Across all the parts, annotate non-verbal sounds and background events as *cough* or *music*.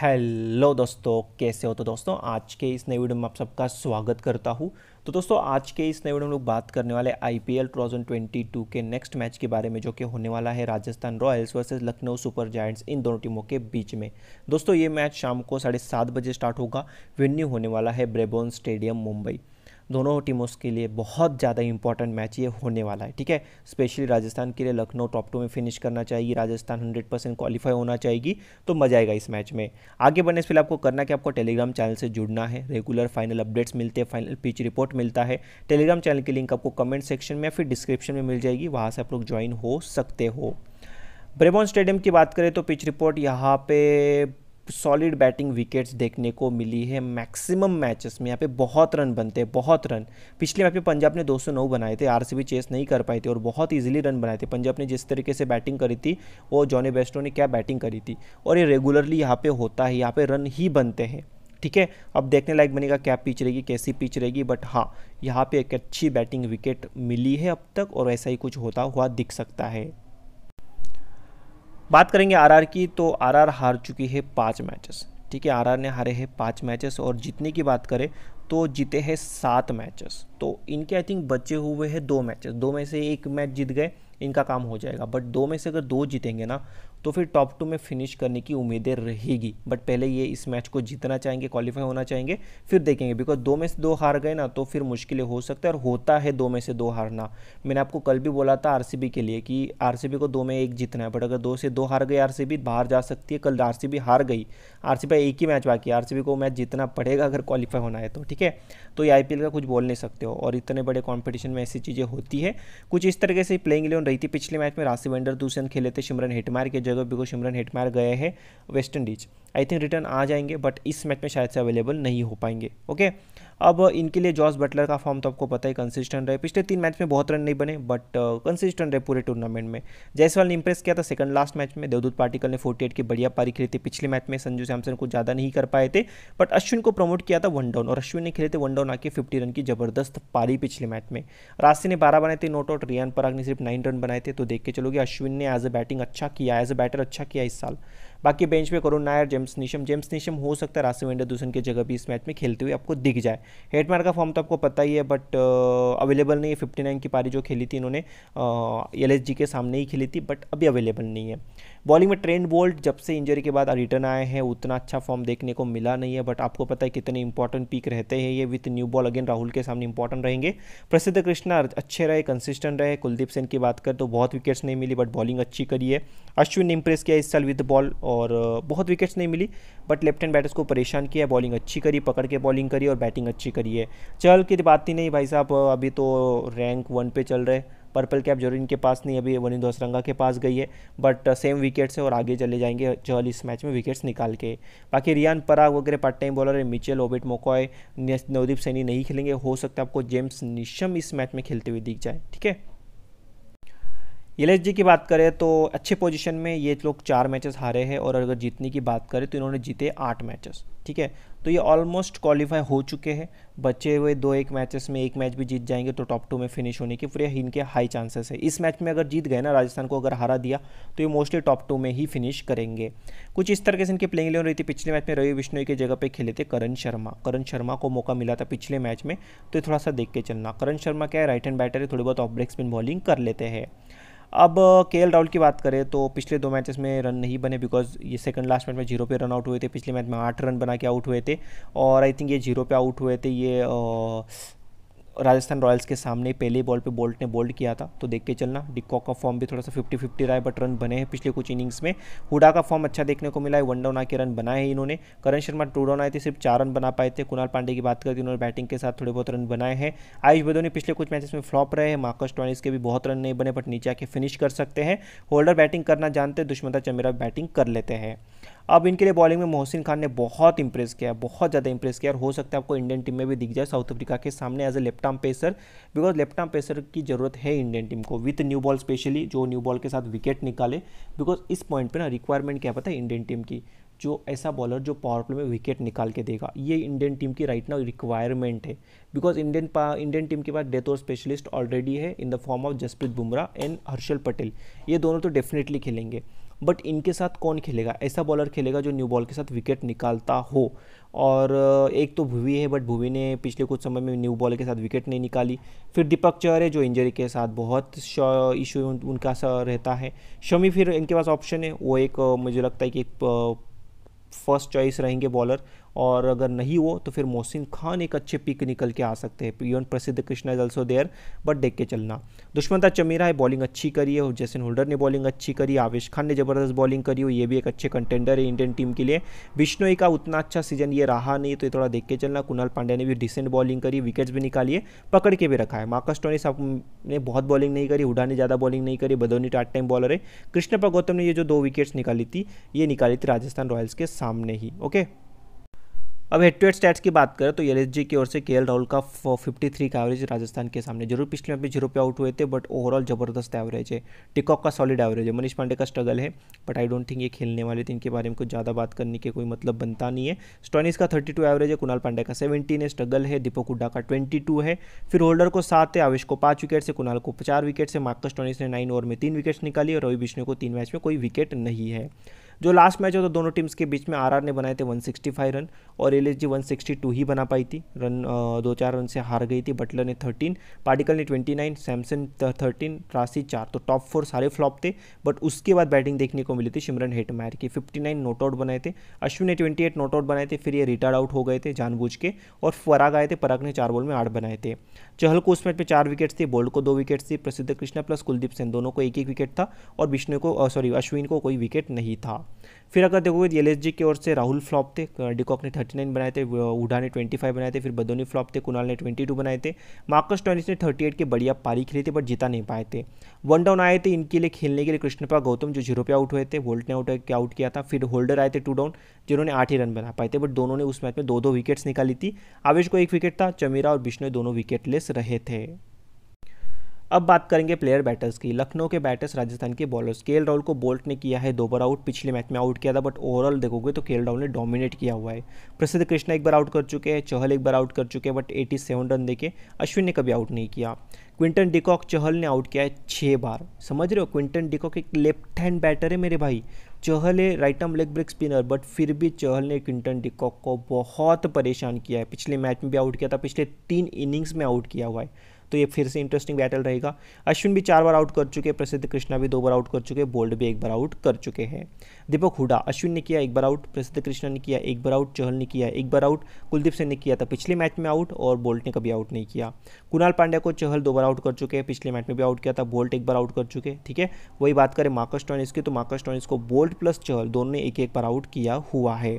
Hello दोस्तों कैसे हो तो दोस्तों आज के इस नए वीडियो में आप सबका स्वागत करता हूं तो दोस्तों आज के इस नए वीडियो में लोग बात करने वाले आईपीएल 2022 के नेक्स्ट मैच के बारे में जो कि होने वाला है Rajasthan Royals versus Lucknow Super Giants इन दोनों टीमों के बीच में दोस्तों ये मैच शाम को साढ़े सात बजे स्टार्ट होगा वेन्यू होने वाला है ब्रेबोन स्टेडियम मुंबई दोनों टीमों के लिए बहुत ज़्यादा इंपॉर्टेंट मैच ये होने वाला है ठीक है स्पेशली राजस्थान के लिए लखनऊ टॉप टू में फिनिश करना चाहिए राजस्थान हंड्रेड परसेंट क्वालिफाई होना चाहिए तो मजा आएगा इस मैच में आगे बढ़ने से पहले आपको करना कि आपको टेलीग्राम चैनल से जुड़ना है रेगुलर फाइनल अपडेट्स मिलते हैं फाइनल पिच रिपोर्ट मिलता है टेलीग्राम चैनल की लिंक आपको कमेंट सेक्शन में या फिर डिस्क्रिप्शन में मिल जाएगी वहाँ से आप लोग ज्वाइन हो सकते हो ब्रेबॉन स्टेडियम की बात करें तो पिच रिपोर्ट यहाँ पे सॉलिड बैटिंग विकेट्स देखने को मिली है मैक्सिमम मैचेस में यहाँ पे बहुत रन बनते हैं बहुत रन पिछले मैच में पंजाब ने 209 बनाए थे आरसीबी चेस नहीं कर पाए थे और बहुत इजीली रन बनाए थे पंजाब ने जिस तरीके से बैटिंग करी थी वो जॉनी बेस्टो ने क्या बैटिंग करी थी और ये रेगुलरली यहाँ पे होता है यहाँ पर रन ही बनते हैं ठीक है अब देखने लायक बनेगा क्या पिच रहेगी कैसी पिच रहेगी बट हाँ यहाँ पे एक अच्छी बैटिंग विकेट मिली है अब तक और ऐसा ही कुछ होता हुआ दिख सकता है बात करेंगे आरआर की तो आरआर हार चुकी है पाँच मैचेस ठीक है आरआर ने हारे हैं पाँच मैचेस और जीतने की बात करें तो जीते हैं सात मैचेस तो इनके आई थिंक बचे हुए हैं दो मैचेस दो में से एक मैच जीत गए इनका काम हो जाएगा बट दो में से अगर दो जीतेंगे ना तो फिर टॉप टू में फिनिश करने की उम्मीदें रहेगी बट पहले ये इस मैच को जीतना चाहेंगे क्वालिफाई होना चाहेंगे फिर देखेंगे बिकॉज दो में से दो हार गए ना तो फिर मुश्किलें हो सकता है और होता है दो में से दो हारना मैंने आपको कल भी बोला था आर के लिए कि आर को दो में एक जीतना है बट अगर दो से दो हार गई आर बाहर जा सकती है कल आर हार गई आर एक ही मैच बाकी आर को मैच जीतना पड़ेगा अगर क्वालिफाई होना है तो ठीक है तो ये आई का कुछ बोल नहीं सकते हो और इतने बड़े कॉम्पिटिशन में ऐसी चीज़ें होती है कुछ इस तरीके से प्लेइंग इलेवन रही थी पिछले मैच में राशि वेंडर दूसन खेले थे शिमरन हेटमार के जगह जादव बिकॉज सिमरन हेटमार गए हैं West Indies I think return आ जाएंगे बट इस मैच में शायद से अवेलेबल नहीं हो पाएंगे ओके okay? अब इनके लिए जॉस बटलर का फॉर्म तो आपको पता ही कंसिस्टेंट रहे पिछले तीन मैच में बहुत रन नहीं बने बट कंसिस्टेंट uh, रहे पूरे टूर्नामेंट में जयसवाल ने इंप्रेस किया था सेकंड लास्ट मैच में देवदूत पार्टिकल ने 48 की बढ़िया पारी खेली थी पिछले मैच में संजू सैमसन को ज़्यादा नहीं कर पाए थे बट अश्विन को प्रमोट किया था वन डाउन और अश्विन ने खेले थे वन डाउन आके फिफ्टी रन की जबरदस्त पारी पिछले मैच में रास्ते ने बारह बनाए थे नोट आउट रियान पराग ने सिर्फ नाइन रन बनाए थे तो देख के चलोगे अश्विन ने एज अ बैटिंग अच्छा किया एज अ बैटर अच्छा किया इस साल बाकी बेंच पे Karun Nair James Neesham James Neesham हो सकता है रासिवेंडर दूसन की जगह भी इस मैच में खेलते हुए आपको दिख जाए हेटमार का फॉर्म तो आपको पता ही है बट अवेलेबल नहीं है फिफ्टी की पारी जो खेली थी इन्होंने एल के सामने ही खेली थी बट अभी अवेलेबल नहीं है बॉलिंग में ट्रेंड बोल्ट जब से इंजरी के बाद रिटर्न आए हैं उतना अच्छा फॉर्म देखने को मिला नहीं है बट आपको पता है कितने इंपॉर्टेंट पिक रहते हैं ये with new ball again Rahul के सामने इंपॉर्टेंट रहेंगे प्रसिद्ध कृष्णा अच्छे रहे कंसिस्टेंट रहे कुलदीप सेन की बात करें तो बहुत विकेट्स नहीं मिली बट बॉलिंग अच्छी करी है अश्विन ने इंप्रेस किया इस साल विद बॉल और बहुत विकेट्स नहीं मिली बट लेफ्ट हैंड बैटर्स को परेशान किया बॉलिंग अच्छी करी पकड़ के बॉलिंग करी और बैटिंग अच्छी करी है चल की बात ही नहीं भाई साहब अभी तो रैंक वन पे चल रहे पर्पल कैप जरूर इनके पास नहीं अभी वनी दोसरंगा के पास गई है बट सेम विकेट से और आगे चले जाएंगे जल इस मैच में विकेट्स निकाल के बाकी रियान पराग वगैरह पार्ट टाइम बॉलर है Mitchell Obed McCoy Navdeep Saini नहीं खेलेंगे हो सकता है आपको जेम्स निशम इस मैच में खेलते हुए दिख जाए ठीक है एल की बात करें तो अच्छे पोजीशन में ये लोग चार मैचेस हारे हैं और अगर जीतने की बात करें तो इन्होंने जीते आठ मैचेस ठीक है तो ये ऑलमोस्ट क्वालिफाई हो चुके हैं बचे हुए दो एक मैचेस में एक मैच भी जीत जाएंगे तो टॉप टू में फिनिश होने के पूरे इनके हाई चांसेस है इस मैच में अगर जीत गए ना राजस्थान को अगर हरा दिया तो ये मोस्टली टॉप टू में ही फिनिश करेंगे कुछ इस तरह से इनके प्लेइंग लेवल रही थी पिछले मैच में रवि विष्णु की जगह पर खेले थे करण शर्मा करण शर्मा को मौका मिला था पिछले मैच में तो थोड़ा सा देख के चलना करण शर्मा क्या है राइट हैंड बैटर है थोड़ी बहुत ऑफ ब्रेक स्पिन बॉलिंग कर लेते हैं अब के राहुल की बात करें तो पिछले दो मैचेस में रन नहीं बने बिकॉज ये सेकंड लास्ट मैच में जीरो पे रन आउट हुए थे पिछले मैच में आठ रन बना के आउट हुए थे और आई थिंक ये जीरो पे आउट हुए थे ये राजस्थान रॉयल्स के सामने पहले बॉल पे बोल्ट ने बोल्ड किया था तो देख के चलना डिकॉक का फॉर्म भी थोड़ा सा फिफ्टी फिफ्टी रहा है बट रन बने हैं पिछले कुछ इनिंग्स में हुडा का फॉर्म अच्छा देखने को मिला है वन डाउन आके रन बनाए हैं इन्होंने करण शर्मा टू डाउन आए थे सिर्फ चार रन बना पाए थे कुणाल पांडे की बात करती तो उन्होंने बैटिंग के साथ थोड़े बहुत रन बनाए हैं आयुष बदो ने पिछले कुछ मैचेस में फ्लॉप रहे हैं मार्कस टॉनिस के भी बहुत रन नहीं बने बट नीचे आके फिनिश कर सकते हैं होल्डर बैटिंग करना जानते दुष्मता चमेरा बैटिंग कर लेते हैं अब इनके लिए बॉलिंग में मोहसिन खान ने बहुत इंप्रेस किया बहुत ज़्यादा इंप्रेस किया और हो सकता है आपको इंडियन टीम में भी दिख जाए साउथ अफ्रीका के सामने as a left arm pacer because left arm pacer की ज़रूरत है इंडियन टीम को विथ न्यू बॉल स्पेशली जो न्यू बॉल के साथ विकेट निकाले बिकॉज इस पॉइंट पर ना रिक्वायरमेंट क्या पता है इंडियन टीम की जो ऐसा बॉलर जो पावर प्ले में विकेट निकाल के देगा ये इंडियन टीम की राइट नाउ रिक्वायरमेंट है बिकॉज इंडियन इंडियन टीम के पास डेथ और स्पेशलिस्ट ऑलरेडी है in the form of Jasprit Bumrah and Harshal Patel ये दोनों तो डेफिनेटली खेलेंगे बट इनके साथ कौन खेलेगा ऐसा बॉलर खेलेगा जो न्यू बॉल के साथ विकेट निकालता हो और एक तो भूवी है बट भूवी ने पिछले कुछ समय में न्यू बॉल के साथ विकेट नहीं निकाली फिर दीपक चौर है जो इंजरी के साथ बहुत इशू उनका सा रहता है शमी फिर इनके पास ऑप्शन है वो एक मुझे लगता है कि फर्स्ट चॉइस रहेंगे बॉलर और अगर नहीं हो तो फिर मोहसिन खान एक अच्छे पिक निकल के आ सकते हैं even Prasidh Krishna is also there but देख के चलना दुश्मनता चमीरा है बॉलिंग अच्छी करी है जैसिन होल्डर ने बॉलिंग अच्छी करी आवेश खान ने ज़बरदस्त बॉलिंग करी हो ये भी एक अच्छे कंटेंडर है इंडियन टीम के लिए बिश्नोई का उतना अच्छा सीजन ये रहा नहीं तो ये थोड़ा देख के चलना कुणाल पांड्या ने भी डिसेंट बॉलिंग करी विकेट्स भी निकाली है पकड़ के भी रखा है मार्कस साहब ने बहुत बॉलिंग नहीं करी हुडा ने ज़्यादा बॉलिंग नहीं करी बदौनी टाट टाइम बॉलर है कृष्णपा गौतम ने ये जो दो विकेट्स निकाली थी ये निकाली थी राजस्थान रॉयल्स के सामने ही ओके अब हेड टू हेड स्टैट्स की बात करें तो एल की ओर से के राहुल का 53 का एवरेज राजस्थान के सामने जरूर पिछले में भी जीरो पे आउट हुए थे बट ओवरऑल जबरदस्त एवरेज है टिकॉक का सॉलिड एवरेज है मनीष पांडे का स्ट्रगल है बट आई डोंट थिंक ये खेलने वाले थे इनके बारे में कुछ ज़्यादा बात करने के कोई मतलब बनता नहीं है स्टोनिस का थर्टी एवरेज है कुणाल पांडे का सेवेंटीन है स्ट्रगल है दीपक हुड्डा का ट्वेंटी है फिर होल्डर को सात है आवेश को पाँच विकेट से कुणाल को चार विकेट से मार्कस स्टोनिस ने नाइन ओवर में तीन विकेट्स निकाली और रवि बिश्नो को तीन मैच में कोई विकेट नहीं है जो लास्ट मैच होता तो दोनों टीम्स के बीच में आरआर ने बनाए थे 165 रन और एल 162 ही बना पाई थी रन दो चार रन से हार गई थी बटलर ने 13 पार्टिकल ने 29 सैमसन 13 राशि चार तो टॉप फोर सारे फ्लॉप थे बट उसके बाद बैटिंग देखने को मिली थी सिमरन हेटमायर की 59 नोट आउट बनाए थे अश्विन ने 28 नोट आउट बनाए थे फिर ये रिटायर्ड आउट हो गए थे जानबूझ के और फराग आए थे पराग ने चार बॉल में आठ बनाए थे चहल को उस मैच में चार विकेट्स थे बोल्ड को दो विकेट्स थी प्रसिद्ध कृष्णा प्लस कुलदीप सेन दोनों को एक एक विकेट था और विष्णु को सॉरी अश्विन को कोई विकेट नहीं था फिर अगर देखोगे एल की ओर से राहुल फ्लॉप थे डिकॉक ने 39 बनाए थे उडा ने 25 बनाए थे फिर बदोनी फ्लॉप थे कुणाल ने 22 बनाए थे मार्कस टॉनिस ने 38 के बढ़िया पारी खेली थी बट जीता नहीं पाए थे वन डाउन आए थे इनके लिए खेलने के लिए कृष्णपा गौतम जो जीरो पे आउट हुए थे वोल्ट ने आउट के आउट किया था फिर होल्डर आए थे टू डाउन जिन्होंने आठ ही रन बना पाए थे बट दोनों ने उस मैच में दो दो विकेट्स निकाली थी आवेश को एक विकेट था चमीरा और बिश्नोई दोनों विकेटलेस रहे थे अब बात करेंगे प्लेयर बैटर्स की लखनऊ के बैटर्स राजस्थान के बॉलर्स के राहुल को बोल्ट ने किया है दो बार आउट पिछले मैच में आउट किया था बट ओवरऑल देखोगे तो केएल राहुल ने डोमिनेट किया हुआ है प्रसिद्ध कृष्णा एक बार आउट कर चुके हैं चहल एक बार आउट कर चुके हैं बट एटी सेवन रन देके अश्विन ने कभी आउट नहीं किया क्विंटन डिकॉक चहल ने आउट किया है छः बार समझ रहे हो क्विंटन डिकॉक एक लेफ्ट हैंड बैटर है मेरे भाई चहल है right arm leg break spinner but फिर भी चहल ने क्विंटन डिकॉक को बहुत परेशान किया है पिछले मैच में भी आउट किया था पिछले तीन इनिंग्स में आउट किया हुआ है तो ये फिर से इंटरेस्टिंग बैटल रहेगा अश्विन भी चार बार आउट कर चुके हैं प्रसिद्ध कृष्णा भी दो बार आउट कर चुके हैं बोल्ड भी एक बार आउट कर चुके हैं दीपक हुडा अश्विन ने किया एक बार आउट प्रसिद्ध कृष्णा ने किया एक बार आउट चहल ने किया एक बार आउट कुलदीप सिंह ने किया था पिछले मैच में आउट और बोल्ट ने कभी आउट नहीं किया कुणाल पांड्या को चहल दो बार आउट कर चुके हैं पिछले मैच में भी आउट किया था बोल्ट एक बार आउट कर चुके ठीक है वही बात करें मार्कस टॉनिस की तो मार्कस टॉनिस को बोल्ट प्लस चहल दोनों ने एक एक बार आउट किया हुआ है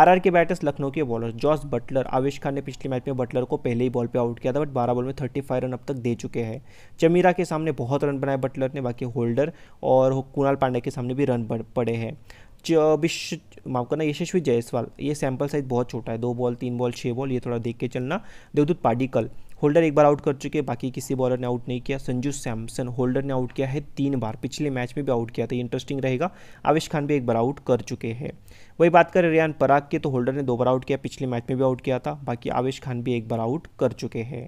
आरआर के बैटर्स लखनऊ के बॉलर जॉस बटलर आवेश खान ने पिछले मैच में बटलर को पहले ही बॉल पे आउट किया था बट बारह बॉल में थर्टी फाइव रन अब तक दे चुके हैं चमीरा के सामने बहुत रन बनाए बटलर ने बाकी होल्डर और कुणाल पांडे के सामने भी रन पड़े हैं चौबीस माफ करना यशस्वी जयसवाल ये सैंपल साइज बहुत छोटा है दो बॉल तीन बॉल छः बॉल ये थोड़ा देख के चलना देवदूत पाडिकल होल्डर एक बार आउट कर चुके हैं बाकी किसी बॉलर ने आउट नहीं किया संजू सैमसन होल्डर ने आउट किया है तीन बार पिछले मैच में भी आउट किया था इंटरेस्टिंग रहेगा आवेश खान भी एक बार आउट कर चुके हैं वही बात करें रियान पराग के तो होल्डर ने दो बार आउट किया पिछले मैच में भी आउट किया था बाकी आवेश खान भी एक बार आउट कर चुके हैं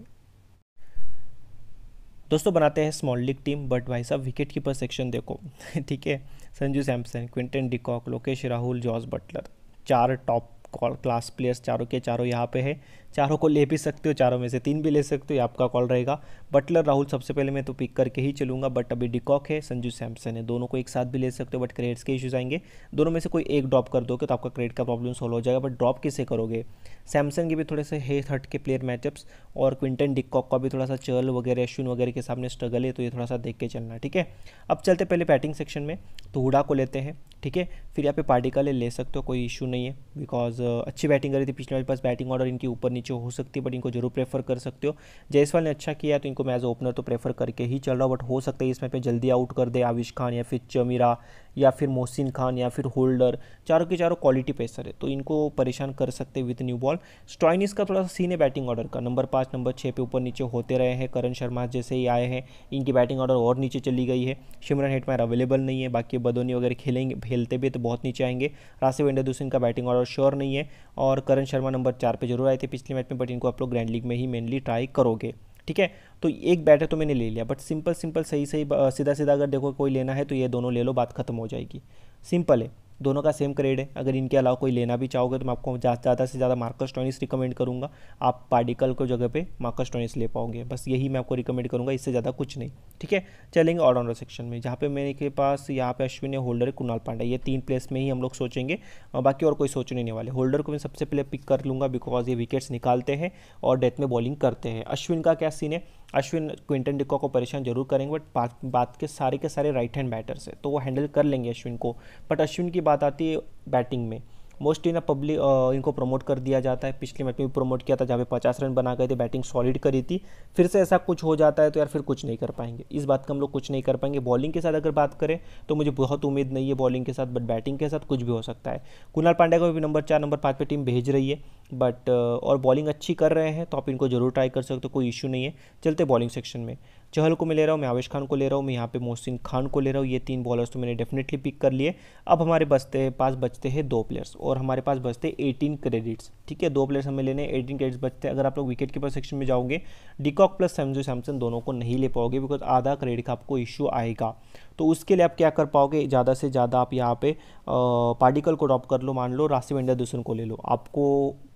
दोस्तों बनाते हैं स्मॉल लीग टीम बट भाई साहब विकेट कीपर सेक्शन देखो *laughs* ठीक है Sanju Samson Quinton de Kock Lokesh Rahul George Buttler चार टॉप क्लास प्लेयर्स चारों के चारों यहाँ पे हैं चारों को ले भी सकते हो चारों में से तीन भी ले सकते हो आपका कॉल रहेगा बटलर राहुल सबसे पहले मैं तो पिक करके ही चलूंगा बट अभी डिकॉक है संजू सैमसन है दोनों को एक साथ भी ले सकते हो बट क्रेडिट्स के इशूज़ आएंगे दोनों में से कोई एक ड्रॉप कर दोगे तो आपका क्रेडिट का प्रॉब्लम सॉल्व हो जाएगा बट ड्रॉप किसे करोगे सैमसंग के भी थोड़े से हे थर्ट के प्लेयर मैचअप्स और क्विंटन डिकॉक का भी थोड़ा सा चर्ल वगैरह अश्विन वगैरह के सामने स्ट्रगल है तो ये थोड़ा सा देख के चलना ठीक है अब चलते पहले बैटिंग सेक्शन में तो हुडा को लेते हैं ठीक है फिर यहाँ पे पार्टिकल ले सकते हो कोई इशू नहीं है बिकॉज अच्छी बैटिंग करी थी पिछले पास बैटिंग ऑर्डर इनकी ऊपर नीचे नीचे हो सकती है बट इनको जरूर प्रेफर कर सकते हो जयसवाल ने अच्छा किया तो इनको मैं एज ओपनर तो प्रेफर करके ही चल रहा हूँ बट हो सकता है इसमें पे जल्दी आउट कर दे आविश खान या फिर चमीरा या फिर मोहसिन खान या फिर होल्डर चारों के चारों क्वालिटी पेसर है तो इनको परेशान कर सकते विथ न्यू बॉल स्टॉइनिस का थोड़ा सा सीन है बैटिंग ऑर्डर का नंबर पाँच नंबर छः पे ऊपर नीचे होते रहे हैं करण शर्मा जैसे ही आए हैं इनकी बैटिंग ऑर्डर और नीचे चली गई है शिमरन हेटमैर अवेलेबल नहीं है बाकी बदोनी वगैरह खेलेंगे खेलते भी तो बहुत नीचे आएंगे रासिव इंडरदूसिन का बैटिंग ऑर्डर श्योर नहीं है और करण शर्मा नंबर चार पर जरूर आए थे पिछले मैच में बट इनको आप लोग ग्रैंड लीग में ही मेनली ट्राई करोगे ठीक है तो एक बैटर तो मैंने ले लिया बट सिंपल सिंपल सही सही सीधा सीधा अगर देखो कोई लेना है तो ये दोनों ले लो बात खत्म हो जाएगी सिंपल है दोनों का सेम ग्रेड है अगर इनके अलावा कोई लेना भी चाहोगे तो मैं आपको ज़्यादा से ज़्यादा मार्कस टॉनिस रिकमेंड करूँगा आप पार्टिकल को जगह पे मार्कस टॉनिस ले पाओगे बस यही मैं आपको रिकमेंड करूँगा इससे ज़्यादा कुछ नहीं ठीक है चलेंगे ऑलराउंडर सेक्शन में जहाँ पे मेरे के पास यहाँ पे अश्विन होल्डर है कुणाल पांडे ये तीन प्लेस में ही हम लोग सोचेंगे बाकी और कोई सोचने नहीं वाले होल्डर को मैं सबसे पहले पिक कर लूँगा बिकॉज ये विकेट्स निकालते हैं और डेथ में बॉलिंग करते हैं अश्विन का क्या सीन है अश्विन क्विंटन डिकॉक को परेशान जरूर करेंगे बट बात बात के सारे के सारे राइट हैंड बैटर्स है तो वो हैंडल कर लेंगे अश्विन को बट अश्विन की बात आती है बैटिंग में मोस्टली ना पब्लिक इनको प्रमोट कर दिया जाता है पिछले मैच में भी प्रमोट किया था जहाँ पे पचास रन बना गए थे बैटिंग सॉलिड करी थी फिर से ऐसा कुछ हो जाता है तो यार फिर कुछ नहीं कर पाएंगे इस बात का हम लोग कुछ नहीं कर पाएंगे बॉलिंग के साथ अगर बात करें तो मुझे बहुत उम्मीद नहीं है बॉलिंग के साथ बट बैटिंग के साथ कुछ भी हो सकता है कुणाल पांड्या को भी नंबर चार नंबर पाँच पर टीम भेज रही है बट और बॉलिंग अच्छी कर रहे हैं तो आप इनको जरूर ट्राई कर सकते हो कोई इशू नहीं है चलते बॉलिंग सेक्शन में चहल को मैं ले रहा हूँ मैं आवेश खान को ले रहा हूँ मैं यहाँ पे मोहसिन खान को ले रहा हूँ ये तीन बॉलर्स तो मैंने डेफिनेटली पिक कर लिए अब हमारे बचते पास बचते हैं दो प्लेयर्स और हमारे पास बचते हैं एटीन क्रेडिट्स ठीक है दो प्लेयर्स हमें लेने एटीन क्रेडिट्स बचते हैं अगर आप लोग विकेट कीपर सेक्शन में जाओगे डिकॉक प्लस सैमजो सैमसन दोनों को नहीं ले पाओगे बिकॉज आधा क्रेडिट का आपको इशू आएगा तो उसके लिए आप क्या कर पाओगे ज़्यादा से ज़्यादा आप यहाँ पे पार्टिकल को ड्रॉप कर लो मान लो राशि वेंडर दूसरे को ले लो आपको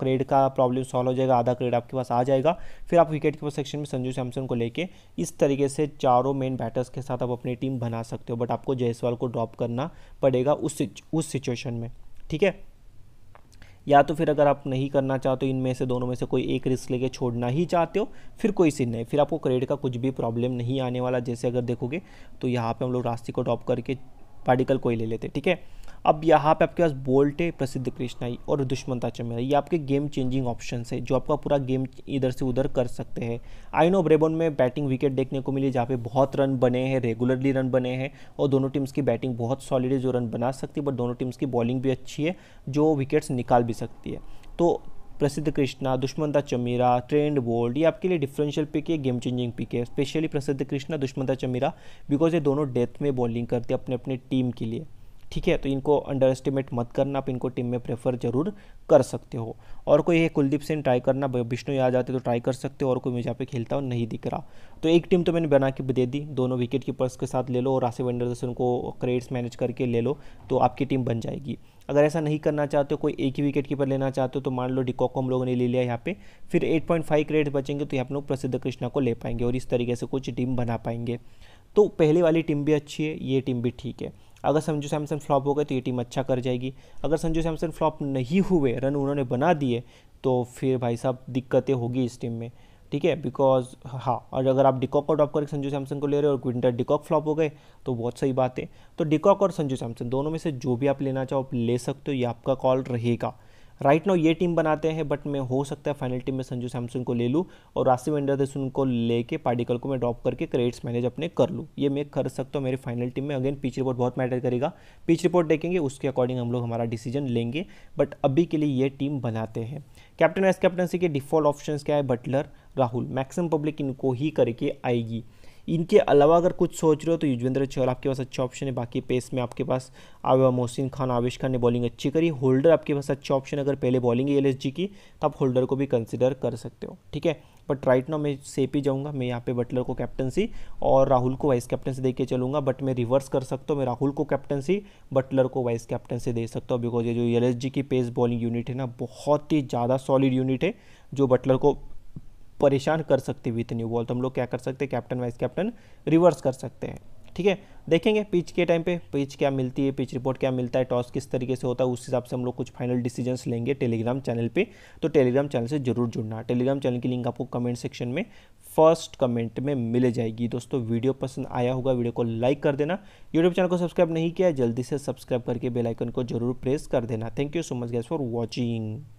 क्रेड का प्रॉब्लम सॉल्व हो जाएगा आधा क्रेड आपके पास आ जाएगा फिर आप विकेट कीपर सेक्शन में संजू सैमसन को लेके इस तरीके से चारों मेन बैटर्स के साथ आप अपनी टीम बना सकते हो बट आपको जयसवाल को ड्रॉप करना पड़ेगा उस उस सिचुएशन में ठीक है या तो फिर अगर आप नहीं करना चाहते हो इनमें से दोनों में से कोई एक रिस्क लेके छोड़ना ही चाहते हो फिर कोई सीन नहीं फिर आपको क्रेडिट का कुछ भी प्रॉब्लम नहीं आने वाला जैसे अगर देखोगे तो यहाँ पर हम लोग रास्ते को टॉप करके पार्टिकल को ही ले लेते ठीक है अब यहाँ पे आपके पास बोल्ट है प्रसिद्ध कृष्णाई और दुष्मता चमेरा ये आपके गेम चेंजिंग ऑप्शन है जो आपका पूरा गेम इधर से उधर कर सकते हैं आई नो ब्रेबोन में बैटिंग विकेट देखने को मिली जहाँ पे बहुत रन बने हैं रेगुलरली रन बने हैं और दोनों टीम्स की बैटिंग बहुत सॉलिड है जो रन बना सकती है बट दोनों टीम्स की बॉलिंग भी अच्छी है जो विकेट्स निकाल भी सकती है तो प्रसिद्ध कृष्णा दुश्मन दा चमीरा ट्रेंड बोल्ड ये आपके लिए डिफरेंशियल पिक है गेम चेंजिंग पिक है स्पेशली प्रसिद्ध कृष्णा दुश्मन दा चमीरा बिकॉज ये दोनों डेथ में बॉलिंग करते हैं अपने अपने टीम के लिए ठीक है तो इनको अंडर एस्टिमेट मत करना आप इनको टीम में प्रेफर जरूर कर सकते हो और कोई है कुलदीप सिंह ट्राई करना विष्णु याद आते तो ट्राई कर सकते हो और कोई मैं जहाँ पे खेलता हूँ नहीं दिख रहा तो एक टीम तो मैंने बना के दे दी दोनों विकेट कीपर्स के साथ ले लो और आसिफ अंडर को क्रेडिट्स मैनेज करके ले लो तो आपकी टीम बन जाएगी अगर ऐसा नहीं करना चाहते हो कोई एक ही विकेट कीपर लेना चाहते हो तो मान लो डिकॉक हम लोगों ने ले लिया यहाँ पे फिर 8.5 क्रेड बचेंगे तो यहाँ लोग प्रसिद्ध कृष्णा को ले पाएंगे और इस तरीके से कुछ टीम बना पाएंगे तो पहले वाली टीम भी अच्छी है ये टीम भी ठीक है अगर संजू सैमसन फ्लॉप हो गए तो ये टीम अच्छा कर जाएगी अगर संजू सैमसन फ्लॉप नहीं हुए रन उन्होंने बना दिए तो फिर भाई साहब दिक्कतें होगी इस टीम में ठीक है बिकॉज हाँ और अगर आप डिकॉक और ड्रॉप करके संजू सैमसन को ले रहे हो और विंटर डिकॉक फ्लॉप हो गए तो बहुत सही बात है तो डिकॉक और संजू सैमसन दोनों में से जो भी आप लेना चाहो आप ले सकते हो ये आपका कॉल रहेगा राइट नाउ ये टीम बनाते हैं बट मैं हो सकता है फाइनल टीम में संजू सैमसन को ले लूँ और राशि इंडरदेसन को लेके पार्टिकल को मैं ड्रॉप करके क्रेडिट्स मैनेज अपने कर लूँ ये मैं कर सकता हूँ मेरी फाइनल टीम में अगेन पिच रिपोर्ट बहुत मैटर करेगा पिच रिपोर्ट देखेंगे उसके अकॉर्डिंग हम लोग हमारा डिसीजन लेंगे बट अभी के लिए ये टीम बनाते हैं कैप्टन वाइस कैप्टनसी के डिफॉल्ट ऑप्शन क्या है बटलर राहुल मैक्सिमम पब्लिक इनको ही करके आएगी इनके अलावा अगर कुछ सोच रहे हो तो युजवेंद्र चहल आपके पास अच्छा ऑप्शन है बाकी पेस में आपके पास आवा मोहसिन खान आवेश खान ने बॉलिंग अच्छी करी होल्डर आपके पास अच्छा ऑप्शन अगर पहले बॉलिंग है एल की तो आप होल्डर को भी कंसिडर कर सकते हो ठीक है बट राइट ना मैं सेप ही जाऊँगा मैं यहाँ पे बटलर को कैप्टनसी और राहुल को वाइस कैप्टनसी दे के चलूँगा बट मैं रिवर्स कर सकता हूँ मैं राहुल को कैप्टनसी बटलर को वाइस कैप्टनसी दे सकता हूँ बिकॉज ये जो एल की पेस बॉलिंग यूनिट है ना बहुत ही ज़्यादा सॉलिड यूनिट है जो बटलर को परेशान कर सकती विथ न्यू बॉल तो हम लोग क्या कर सकते हैं कैप्टन वाइस कैप्टन रिवर्स कर सकते हैं ठीक है देखेंगे पिच के टाइम पे पिच क्या मिलती है पिच रिपोर्ट क्या मिलता है टॉस किस तरीके से होता है उस हिसाब से हम लोग कुछ फाइनल डिसीजंस लेंगे टेलीग्राम चैनल पे तो टेलीग्राम चैनल से जरूर जुड़ना टेलीग्राम चैनल की लिंक आपको कमेंट सेक्शन में फर्स्ट कमेंट में मिल जाएगी दोस्तों वीडियो पसंद आया होगा वीडियो को लाइक कर देना यूट्यूब चैनल को सब्सक्राइब नहीं किया जल्दी से सब्सक्राइब करके बेलाइकन को जरूर प्रेस कर देना thank you so much guys for watching